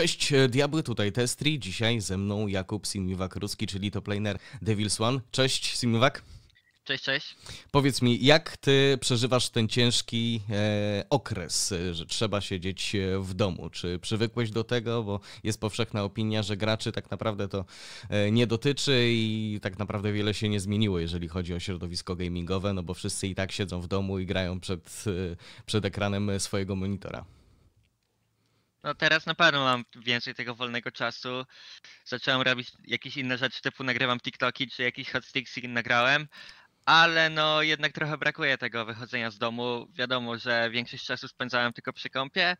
Cześć, e, Diabły, tutaj Testri. Dzisiaj ze mną Jakub Simiwak-Ruski, czyli to planer Devil's One. Cześć, Simiwak. Cześć, cześć. Powiedz mi, jak ty przeżywasz ten ciężki e, okres, e, że trzeba siedzieć e, w domu? Czy przywykłeś do tego? Bo jest powszechna opinia, że graczy tak naprawdę to e, nie dotyczy i tak naprawdę wiele się nie zmieniło, jeżeli chodzi o środowisko gamingowe, no bo wszyscy i tak siedzą w domu i grają przed, e, przed ekranem swojego monitora. No teraz na pewno mam więcej tego wolnego czasu. Zacząłem robić jakieś inne rzeczy, typu nagrywam TikToki czy jakiś hot sticks nagrałem, ale no jednak trochę brakuje tego wychodzenia z domu. Wiadomo, że większość czasu spędzałem tylko przy kąpie,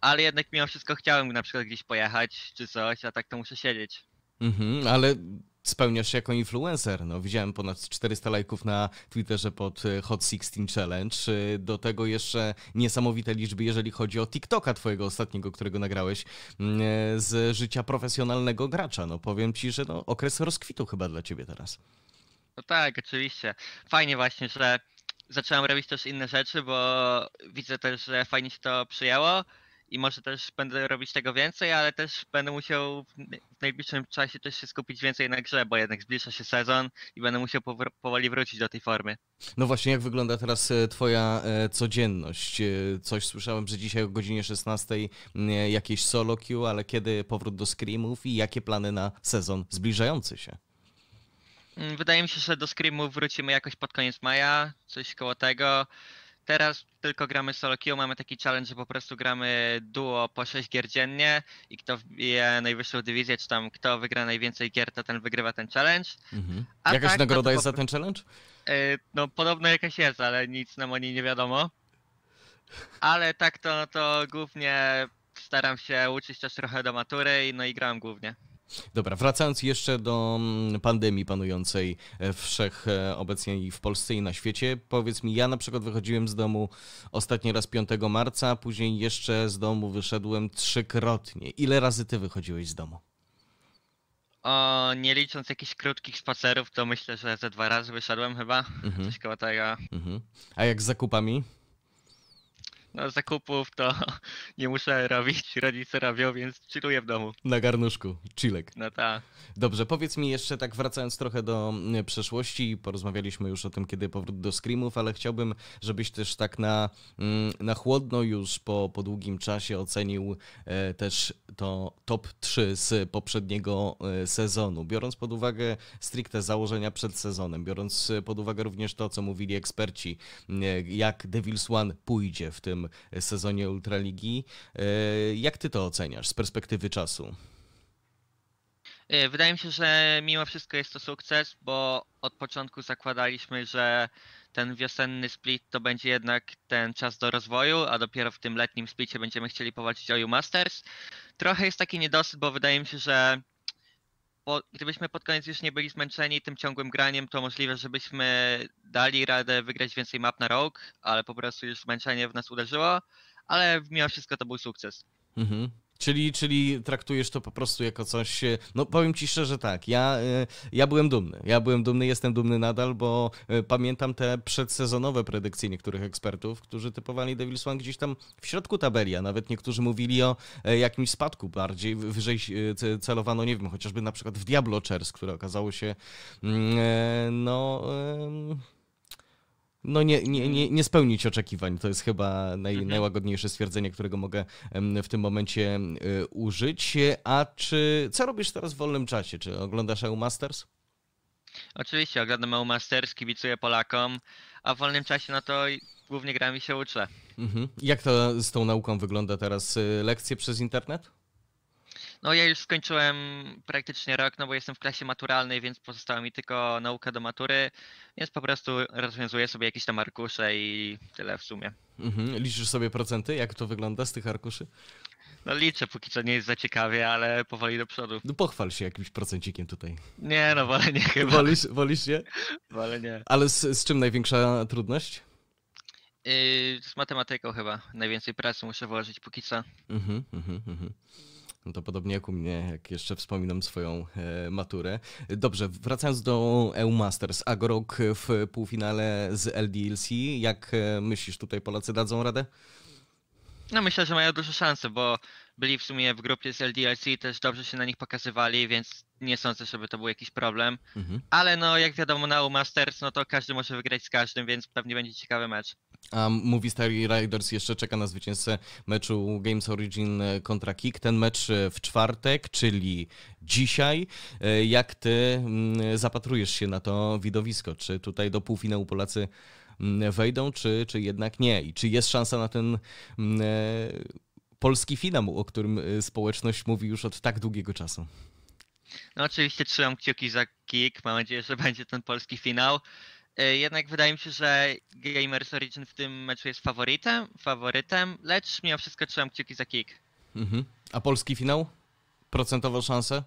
ale jednak mimo wszystko chciałem na przykład gdzieś pojechać czy coś, a tak to muszę siedzieć. Mhm, ale spełniasz się jako influencer. No, widziałem ponad 400 lajków na Twitterze pod e, Hot 16 Challenge. E, do tego jeszcze niesamowite liczby, jeżeli chodzi o TikToka twojego ostatniego, którego nagrałeś mm, e, z życia profesjonalnego gracza. No powiem ci, że no, okres rozkwitu chyba dla ciebie teraz. No tak, oczywiście. Fajnie właśnie, że zacząłem robić też inne rzeczy, bo widzę też, że fajnie się to przyjęło i może też będę robić tego więcej, ale też będę musiał w najbliższym czasie też się skupić więcej na grze, bo jednak zbliża się sezon i będę musiał powoli wrócić do tej formy. No właśnie, jak wygląda teraz e, twoja e, codzienność? E, coś słyszałem, że dzisiaj o godzinie 16 jakieś solo queue, ale kiedy powrót do screamów i jakie plany na sezon zbliżający się? Mm, wydaje mi się, że do screamów wrócimy jakoś pod koniec maja, coś koło tego. Teraz tylko gramy solo queue, mamy taki challenge, że po prostu gramy duo po 6 gier dziennie i kto wbije najwyższą dywizję, czy tam kto wygra najwięcej gier, to ten wygrywa ten challenge. Mhm. Jakaś tak, no nagroda no, jest po... za ten challenge? Yy, no podobno jakaś jest, ale nic nam o niej nie wiadomo. Ale tak to, no, to głównie staram się uczyć też trochę do matury, no i gram głównie. Dobra, wracając jeszcze do mm, pandemii panującej e, wszech e, obecnie i w Polsce i na świecie. Powiedz mi, ja na przykład wychodziłem z domu ostatni raz 5 marca, później jeszcze z domu wyszedłem trzykrotnie. Ile razy ty wychodziłeś z domu? O, nie licząc jakichś krótkich spacerów, to myślę, że ze dwa razy wyszedłem chyba. Mhm. Coś koło tego. Mhm. A jak z zakupami? no, zakupów to nie muszę robić, rodzice robią, więc chilluję w domu. Na garnuszku, chillek. No tak. Dobrze, powiedz mi jeszcze tak wracając trochę do e, przeszłości, porozmawialiśmy już o tym, kiedy powrót do Screamów, ale chciałbym, żebyś też tak na, mm, na chłodno już po, po długim czasie ocenił e, też to top 3 z poprzedniego e, sezonu, biorąc pod uwagę stricte założenia przed sezonem, biorąc pod uwagę również to, co mówili eksperci, jak Devil's One pójdzie w tym E, sezonie Ultraligi. E, jak ty to oceniasz z perspektywy czasu? E, wydaje mi się, że mimo wszystko jest to sukces, bo od początku zakładaliśmy, że ten wiosenny split to będzie jednak ten czas do rozwoju, a dopiero w tym letnim splicie będziemy chcieli powalczyć o U Masters. Trochę jest taki niedosyt, bo wydaje mi się, że gdybyśmy pod koniec już nie byli zmęczeni tym ciągłym graniem, to możliwe, żebyśmy dali radę wygrać więcej map na rok, ale po prostu już zmęczenie w nas uderzyło, ale mimo wszystko to był sukces. Mhm. Czyli, czyli traktujesz to po prostu jako coś. E, no powiem ci szczerze tak, ja, e, ja byłem dumny. Ja byłem dumny, jestem dumny nadal, bo e, pamiętam te przedsezonowe predykcje niektórych ekspertów, którzy typowali Devils One gdzieś tam w środku tabeli, a nawet niektórzy mówili o jakimś spadku bardziej, wyżej celowano, nie wiem, chociażby na przykład w Diablo Chairs, które okazało się mm, no no nie, nie, mhm. nie, nie spełnić oczekiwań. To jest chyba naj, mhm. najłagodniejsze stwierdzenie, którego mogę w tym momencie y, użyć. A czy co robisz teraz w wolnym czasie? Czy oglądasz EU Masters? Oczywiście, oglądam EU Masters, kibicuję Polakom, a w wolnym czasie no to głównie gram i się uczę. Mhm. Jak to z tą nauką wygląda teraz? Y, lekcje przez internet? No ja już skończyłem praktycznie rok, no bo jestem w klasie maturalnej, więc pozostała mi tylko nauka do matury, więc po prostu rozwiązuję sobie jakieś tam arkusze i tyle w sumie. Mhm. Liczysz sobie procenty? Jak to wygląda z tych arkuszy? No liczę, póki co nie jest za ciekawie, ale powoli do przodu. No pochwal się jakimś procencikiem tutaj. Nie, no wolę nie chyba. Wolisz, wolisz nie? Wolę nie. Ale z, z czym największa trudność? Yy, z matematyką chyba. Najwięcej pracy muszę włożyć póki co. Mhm, mhm, mhm. No to podobnie jak u mnie, jak jeszcze wspominam swoją e, maturę. Dobrze, wracając do EU Masters, Agorok w półfinale z LDLC. Jak e, myślisz, tutaj Polacy dadzą radę? No myślę, że mają duże szanse, bo byli w sumie w grupie z LDLC, też dobrze się na nich pokazywali, więc nie sądzę, żeby to był jakiś problem. Mhm. Ale no, jak wiadomo, na Eu Masters, no to każdy może wygrać z każdym, więc pewnie będzie ciekawy mecz. A Movie Star Riders jeszcze czeka na zwycięzcę meczu Games Origin e, kontra Kick. Ten mecz e, w czwartek, czyli dzisiaj. E, jak ty mm, zapatrujesz się na to widowisko? Czy tutaj do półfinału Polacy mm, wejdą, czy, czy jednak nie? I czy jest szansa na ten mm, polski finał, o którym społeczność mówi już od tak długiego czasu? No oczywiście trzymam kciuki za Kick. Mam nadzieję, że będzie ten polski finał. E, jednak wydaje mi się, że Gamers Origin w tym meczu jest faworytem, faworytem, lecz mimo wszystko trzymam kciuki za kick. Mhm. A polski finał? Procentowo szansę?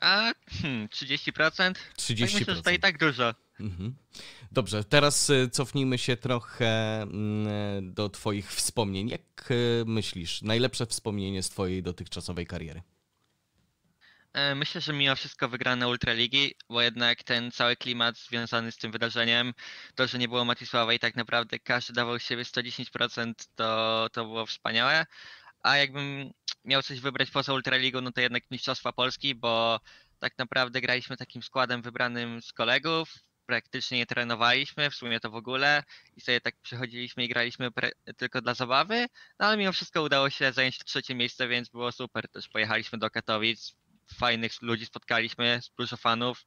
A, hmm, 30%? 30%. Tak myślę, że to i tak dużo. Mhm. Dobrze, teraz y, cofnijmy się trochę mm, do Twoich wspomnień. Jak y, myślisz, najlepsze wspomnienie z Twojej dotychczasowej kariery? E, myślę, że mimo wszystko wygrane Ultraligi, bo jednak ten cały klimat związany z tym wydarzeniem, to, że nie było Matisława i tak naprawdę każdy dawał siebie 110%, to, to było wspaniałe. A jakbym miał coś wybrać poza Ultraligą, no to jednak Mistrzostwa Polski, bo tak naprawdę graliśmy takim składem wybranym z kolegów, praktycznie nie trenowaliśmy, w sumie to w ogóle i sobie tak przychodziliśmy i graliśmy tylko dla zabawy, no ale mimo wszystko udało się zająć trzecie miejsce, więc było super. Też pojechaliśmy do Katowic, fajnych ludzi spotkaliśmy, dużo fanów.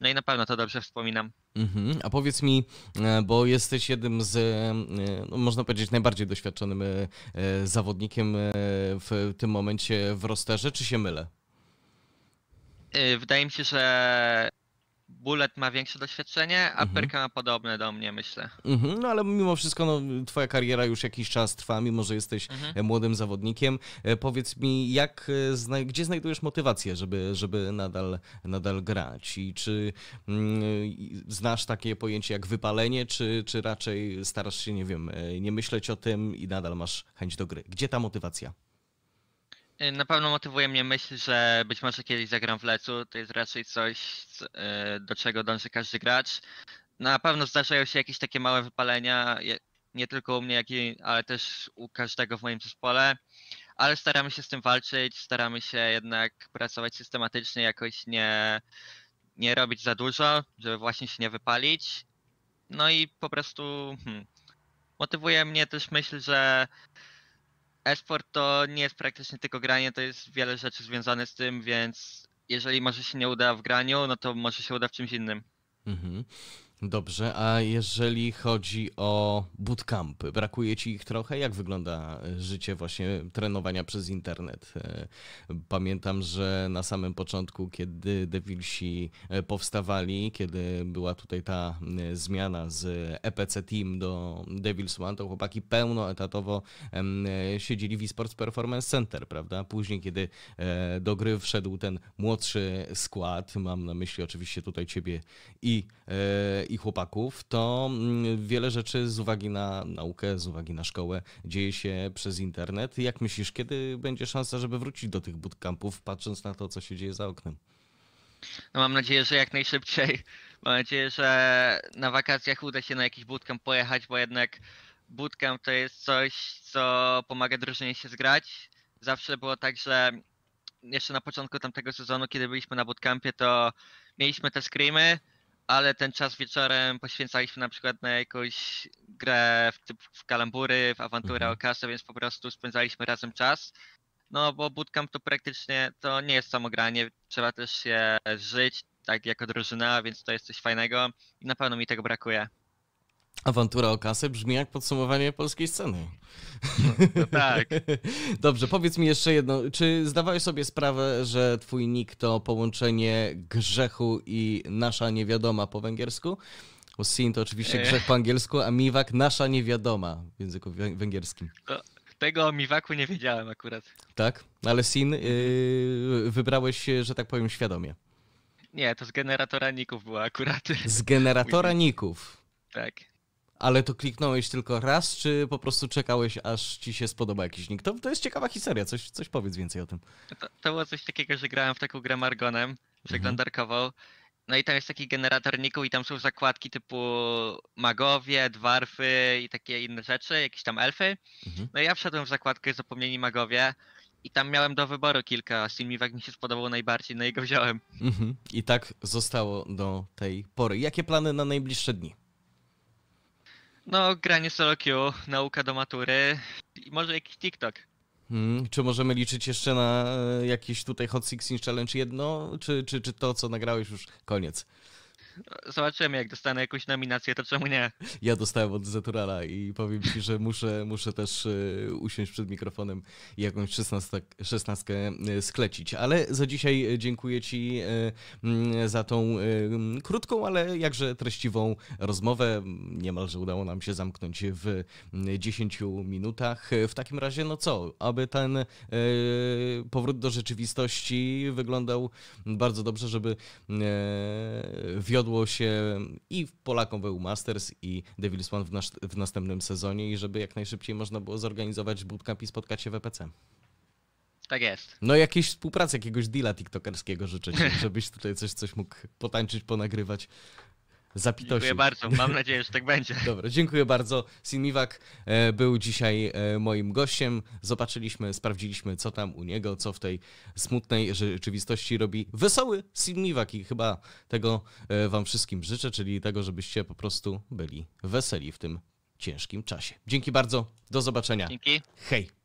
No i na pewno to dobrze wspominam. Mhm. A powiedz mi, e, bo jesteś jednym z, e, no, można powiedzieć, najbardziej doświadczonym e, zawodnikiem w tym momencie w rosterze, czy się mylę? Wydaje mi się, że Bullet ma większe doświadczenie, a mhm. Perka ma podobne do mnie, myślę. Mhm, no ale mimo wszystko no, twoja kariera już jakiś czas trwa, mimo że jesteś mhm. E, młodym zawodnikiem. E, powiedz mi, jak, e, gdzie znajdujesz motywację, żeby, żeby nadal, nadal grać? I czy mm, znasz takie pojęcie jak wypalenie, czy, czy raczej starasz się, nie wiem, nie myśleć o tym i nadal masz chęć do gry? Gdzie ta motywacja? Y, na pewno motywuje mnie myśl, że być może kiedyś zagram w lecu. To jest raczej coś, y, do czego dąży każdy gracz. Na pewno zdarzają się jakieś takie małe wypalenia, nie tylko u mnie, ale też u każdego w moim zespole. Ale staramy się z tym walczyć, staramy się jednak pracować systematycznie, jakoś nie, nie robić za dużo, żeby właśnie się nie wypalić. No i po prostu hmm, motywuje mnie też myśl, że esport to nie jest praktycznie tylko granie, to jest wiele rzeczy związanych z tym, więc jeżeli może się nie uda w graniu, no to może się uda w czymś innym. Mhm. Dobrze, a jeżeli chodzi o bootcampy, brakuje ci ich trochę? Jak wygląda życie właśnie trenowania przez internet? E, pamiętam, że na samym początku, kiedy Devilsi e, powstawali, kiedy była tutaj ta e, zmiana z EPC Team do Devils One, to chłopaki pełnoetatowo siedzieli w eSports Performance Center, prawda? Później, kiedy do gry wszedł ten młodszy skład, mam na myśli oczywiście tutaj ciebie i i chłopaków, to mm, wiele rzeczy z uwagi na naukę, z uwagi na szkołę dzieje się przez internet. Jak myślisz, kiedy będzie szansa, żeby wrócić do tych bootcampów, patrząc na to, co się dzieje za oknem? No mam nadzieję, że jak najszybciej. Mam nadzieję, że na wakacjach uda się na jakiś bootcamp pojechać, bo jednak bootcamp to jest coś, co pomaga drużynie się zgrać. Zawsze było tak, że jeszcze na początku tamtego sezonu, kiedy byliśmy na bootcampie, to mieliśmy te screamy, ale ten czas wieczorem poświęcaliśmy na przykład na jakąś grę w, typ, w kalambury, w awanturę mhm. o kasę, więc po prostu spędzaliśmy razem czas. No bo bootcamp to praktycznie to nie jest samogranie, trzeba też się żyć tak jako drużyna, więc to jest coś fajnego i na pewno mi tego brakuje. Awantura o kasę brzmi jak podsumowanie polskiej sceny. No, tak. Dobrze, powiedz mi jeszcze jedno. Czy zdawałeś sobie sprawę, że twój nick to połączenie grzechu i nasza niewiadoma po węgiersku? Bo sin to oczywiście e. grzech po angielsku, a miwak nasza niewiadoma w języku węgierskim. To, no, tego o miwaku nie wiedziałem akurat. Tak, ale sin yy, wybrałeś, że tak powiem, świadomie. Nie, to z generatora ników była akurat. Z generatora ników. Tak ale to kliknąłeś tylko raz, czy po prostu czekałeś, aż ci się spodoba jakiś nick? To, to jest ciekawa historia, coś, coś powiedz więcej o tym. To, to było coś takiego, że grałem w taką grę Margonem, przeglądarkową, mhm. no i tam jest taki generator nicków i tam są zakładki typu magowie, dwarfy i takie inne rzeczy, jakieś tam elfy. Mhm. No i ja wszedłem w zakładkę Zapomnieni Magowie, i tam miałem do wyboru kilka. Silmiwak mi się spodobał najbardziej, no i go wziąłem. Mhm. I tak zostało do tej pory. Jakie plany na najbliższe dni? No, granie solo queue, nauka do matury i może jakiś TikTok. Hmm, czy możemy liczyć jeszcze na e, jakieś tutaj Hot Sixteen Challenge jedno, czy, czy, czy to, co nagrałeś już koniec? Zobaczymy, jak dostanę jakąś nominację, to czemu nie? Ja dostałem od Zeturala i powiem ci, że muszę, muszę też e, usiąść przed mikrofonem i jakąś szesnastkę e, sklecić. Ale za dzisiaj e, dziękuję ci za tą krótką, ale jakże treściwą rozmowę. Niemalże udało nam się zamknąć w 10 minutach. W takim razie, no co, aby ten powrót do rzeczywistości wyglądał bardzo dobrze, żeby wiodł wiodło się i Polakom był e Masters i Devils One w, nas w następnym sezonie i żeby jak najszybciej można było zorganizować bootcamp i spotkać się w EPC. Tak jest. No jakiejś współpracy, jakiegoś deala tiktokerskiego życzę ci, żebyś tutaj coś, coś mógł potańczyć, ponagrywać, zapitosił. Dziękuję bardzo, mam nadzieję, że tak będzie. Dobra, dziękuję bardzo. Sinmiwak e, był dzisiaj e, moim gościem. Zobaczyliśmy, sprawdziliśmy, co tam u niego, co w tej smutnej rzeczywistości robi wesoły Sinmiwak i chyba tego e, wam wszystkim życzę, czyli tego, żebyście po prostu byli weseli w tym ciężkim czasie. Dzięki bardzo, do zobaczenia. Dzięki. Hej.